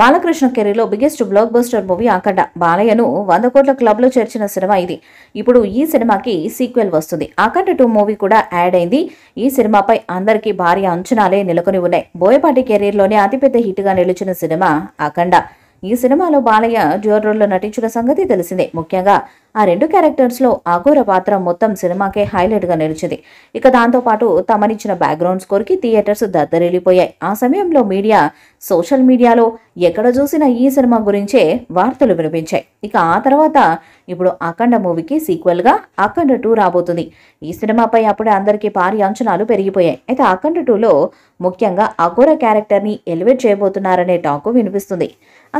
బాలకృష్ణ కెరీర్లో biggest blockbuster movie Akhanda బాలయ్యను వంద కోట్ల క్లబ్లో చేర్చిన సినిమా ఇది ఇప్పుడు ఈ సినిమాకి సీక్వెల్ వస్తుంది ఆకండ టూ మూవీ కూడా యాడ్ అయింది ఈ సినిమాపై అందరికీ భారీ అంచనాలే నెలకొని ఉన్నాయి బోయపాటి కెరీర్లోనే అతిపెద్ద హిట్గా నిలిచిన సినిమా ఆకండ ఈ సినిమాలో బాలయ్య డ్యూయర్ రోల్లో నటించిన సంగతి తెలిసిందే ముఖ్యంగా ఆ రెండు క్యారెక్టర్స్లో ఆఘోర పాత్ర మొత్తం సినిమాకే హైలైట్గా నిలిచింది ఇక దాంతోపాటు తమనిచ్చిన బ్యాక్గ్రౌండ్ స్కోర్కి థియేటర్స్ దద్దరిల్లిపోయాయి ఆ సమయంలో మీడియా సోషల్ మీడియాలో ఎక్కడ చూసిన ఈ సినిమా గురించే వార్తలు వినిపించాయి ఇక ఆ తర్వాత ఇప్పుడు అఖండ మూవీకి సీక్వెల్గా అఖండ టూ రాబోతుంది ఈ సినిమాపై అప్పుడే అందరికీ భారీ అంచనాలు పెరిగిపోయాయి అయితే అఖండ టూలో ముఖ్యంగా అఘోర క్యారెక్టర్ని ఎలివేట్ చేయబోతున్నారనే టాకు వినిపిస్తుంది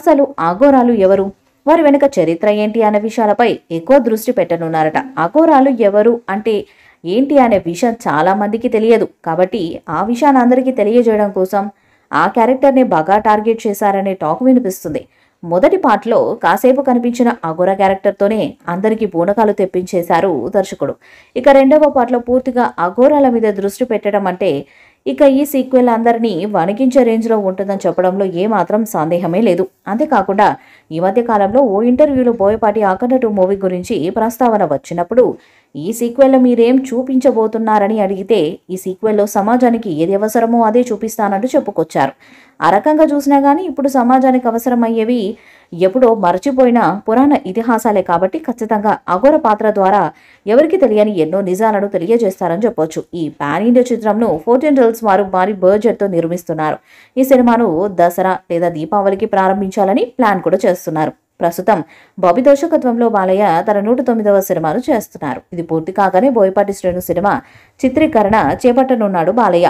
అసలు అఘోరాలు ఎవరు వారి వెనుక చరిత్ర ఏంటి అనే విషయాలపై ఎక్కువ దృష్టి పెట్టనున్నారట అఘోరాలు ఎవరు అంటే ఏంటి అనే విషయం చాలా మందికి తెలియదు కాబట్టి ఆ విషయాన్ని అందరికీ తెలియజేయడం కోసం ఆ క్యారెక్టర్ని బాగా టార్గెట్ చేశారనే టాక్ వినిపిస్తుంది మొదటి పార్ట్లో కాసేపు కనిపించిన అఘోర క్యారెక్టర్తోనే అందరికీ బూనకాలు తెప్పించేశారు దర్శకుడు ఇక రెండవ పార్ట్లో పూర్తిగా అఘోరాల మీద దృష్టి పెట్టడం అంటే ఇక ఈ సీక్వెల్ అందరినీ వణికించే రేంజ్లో ఉంటుందని చెప్పడంలో ఏమాత్రం సందేహమే లేదు అంతేకాకుండా ఈ మధ్య కాలంలో ఓ ఇంటర్వ్యూలో బోయపాటి ఆకన్నటు మూవీ గురించి ప్రస్తావన వచ్చినప్పుడు ఈ సీక్వెల్లో మీరేం చూపించబోతున్నారని అడిగితే ఈ సీక్వెల్లో సమాజానికి ఏది అవసరమో అదే చూపిస్తానంటూ చెప్పుకొచ్చారు ఆ రకంగా చూసినా కానీ ఇప్పుడు సమాజానికి అవసరమయ్యేవి ఎప్పుడో మరచిపోయిన పురాణ ఇతిహాసాలే కాబట్టి ఖచ్చితంగా అఘోర పాత్ర ద్వారా ఎవరికి తెలియని ఎన్నో నిజాలను తెలియజేస్తారని చెప్పొచ్చు ఈ పాన్ ఇండియా చిత్రంను ఫోర్టీన్ రిల్స్ వారు భారీ బడ్జెట్తో నిర్మిస్తున్నారు ఈ సినిమాను దసరా లేదా దీపావళికి ప్రారంభించాలని ప్లాన్ కూడా చేస్తున్నారు ప్రస్తుతం బాబి దర్శకత్వంలో బాలయ్య తన నూట తొమ్మిదవ సినిమాను చేస్తున్నారు ఇది పూర్తి కాగానే బోయపాటి శ్రేణు సినిమా చిత్రీకరణ చేపట్టనున్నాడు బాలయ్య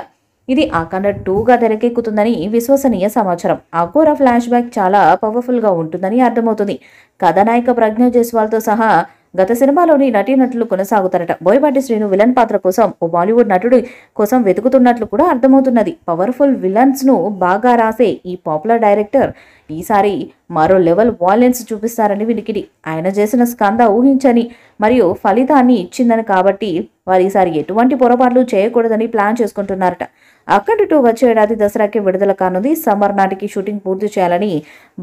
ఇది టూ టూగా తెరకెక్కుతుందని విశ్వసనీయ సమాచారం అఘోర ఫ్లాష్ బ్యాక్ చాలా పవర్ఫుల్గా ఉంటుందని అర్థమవుతుంది కథానాయక ప్రజ్ఞ జైస్వాల్తో సహా గత సినిమాలోని నటీనటులు కొనసాగుతారట బోయపాటి శ్రీను విలన్ పాత్ర కోసం ఓ బాలీవుడ్ నటుడి కోసం వెతుకుతున్నట్లు కూడా అర్థమవుతున్నది పవర్ఫుల్ విలన్స్ను బాగా రాసే ఈ పాపులర్ డైరెక్టర్ ఈసారి మరో లెవెల్ వాయిలెన్స్ చూపిస్తారని వినికిడి ఆయన చేసిన స్కంద ఊహించని మరియు ఫలితాన్ని ఇచ్చిందని కాబట్టి వారు ఈసారి ఎటువంటి పొరపాట్లు చేయకూడదని ప్లాన్ చేసుకుంటున్నారట టూ వచ్చే ఏడాది దసరాకి విడుదల కానుంది సమ్మర్ నాటికి షూటింగ్ పూర్తి చేయాలని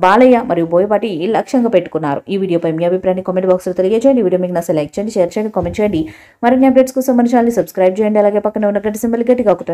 బాలయ్య మరియు బోయపాటి లక్ష్యంగా పెట్టుకున్నారు ఈ వీడియోపై మీ అభిప్రాయాన్ని కామెంట్ బాక్స్లో తెలియజేయండి వీడియో మీకు నచ్చ లైక్ చేయండి షేర్ చేయండి కామెంట్ చేయండి మరిన్ని అప్డేట్స్ కోసం మన ఛానల్ని సబ్స్క్రైబ్ చేయండి అలాగే పక్కన ఉన్న గట్టి సింబల్ గట్టిగా ఒకటండి